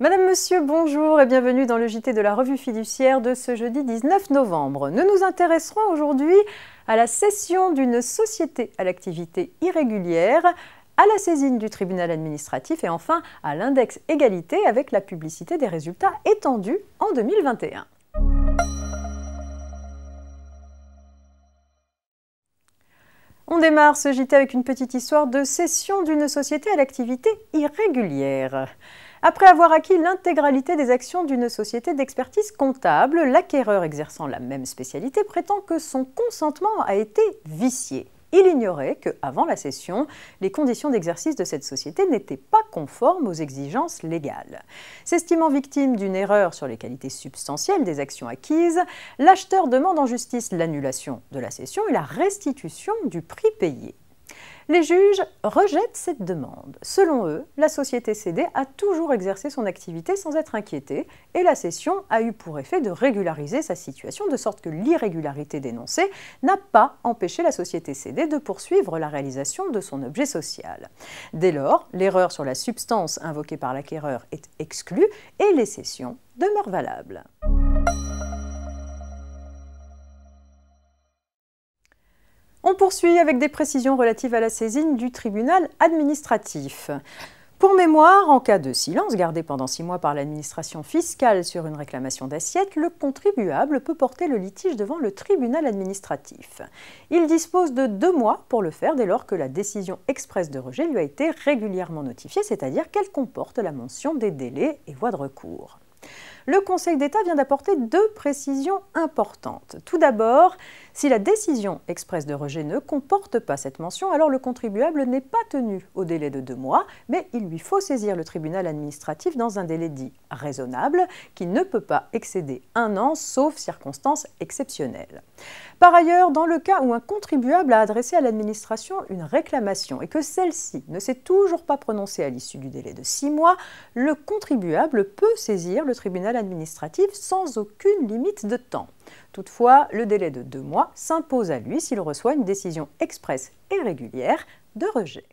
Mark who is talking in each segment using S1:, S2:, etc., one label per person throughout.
S1: Madame, Monsieur, bonjour et bienvenue dans le JT de la revue fiduciaire de ce jeudi 19 novembre. Nous nous intéresserons aujourd'hui à la cession d'une société à l'activité irrégulière, à la saisine du tribunal administratif et enfin à l'index égalité avec la publicité des résultats étendus en 2021. On démarre ce JT avec une petite histoire de cession d'une société à l'activité irrégulière. Après avoir acquis l'intégralité des actions d'une société d'expertise comptable, l'acquéreur exerçant la même spécialité prétend que son consentement a été vicié. Il ignorait que, avant la cession, les conditions d'exercice de cette société n'étaient pas conformes aux exigences légales. S'estimant victime d'une erreur sur les qualités substantielles des actions acquises, l'acheteur demande en justice l'annulation de la cession et la restitution du prix payé. Les juges rejettent cette demande. Selon eux, la société cédée a toujours exercé son activité sans être inquiétée et la cession a eu pour effet de régulariser sa situation de sorte que l'irrégularité dénoncée n'a pas empêché la société cédée de poursuivre la réalisation de son objet social. Dès lors, l'erreur sur la substance invoquée par l'acquéreur est exclue et les cessions demeurent valables. On poursuit avec des précisions relatives à la saisine du tribunal administratif. Pour mémoire, en cas de silence gardé pendant six mois par l'administration fiscale sur une réclamation d'assiette, le contribuable peut porter le litige devant le tribunal administratif. Il dispose de deux mois pour le faire dès lors que la décision expresse de rejet lui a été régulièrement notifiée, c'est-à-dire qu'elle comporte la mention des délais et voies de recours le Conseil d'État vient d'apporter deux précisions importantes. Tout d'abord, si la décision expresse de rejet ne comporte pas cette mention, alors le contribuable n'est pas tenu au délai de deux mois, mais il lui faut saisir le tribunal administratif dans un délai dit raisonnable, qui ne peut pas excéder un an, sauf circonstances exceptionnelles. Par ailleurs, dans le cas où un contribuable a adressé à l'administration une réclamation et que celle-ci ne s'est toujours pas prononcée à l'issue du délai de six mois, le contribuable peut saisir le tribunal administrative sans aucune limite de temps. Toutefois, le délai de deux mois s'impose à lui s'il reçoit une décision expresse et régulière de rejet.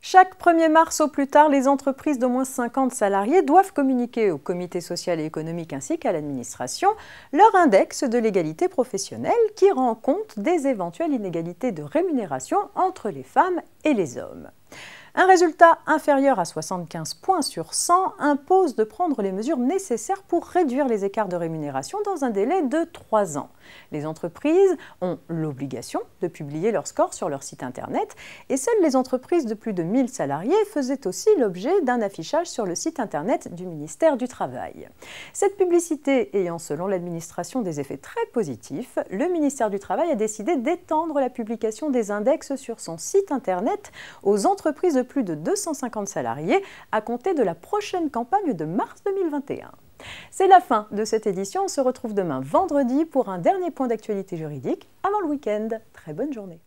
S1: Chaque 1er mars au plus tard, les entreprises d'au moins 50 salariés doivent communiquer au comité social et économique ainsi qu'à l'administration leur index de l'égalité professionnelle qui rend compte des éventuelles inégalités de rémunération entre les femmes et les hommes. Un résultat inférieur à 75 points sur 100 impose de prendre les mesures nécessaires pour réduire les écarts de rémunération dans un délai de 3 ans. Les entreprises ont l'obligation de publier leur score sur leur site internet et seules les entreprises de plus de 1000 salariés faisaient aussi l'objet d'un affichage sur le site internet du ministère du Travail. Cette publicité ayant selon l'administration des effets très positifs, le ministère du Travail a décidé d'étendre la publication des index sur son site internet aux entreprises de plus de 250 salariés à compter de la prochaine campagne de mars 2021. C'est la fin de cette édition. On se retrouve demain vendredi pour un dernier point d'actualité juridique avant le week-end. Très bonne journée.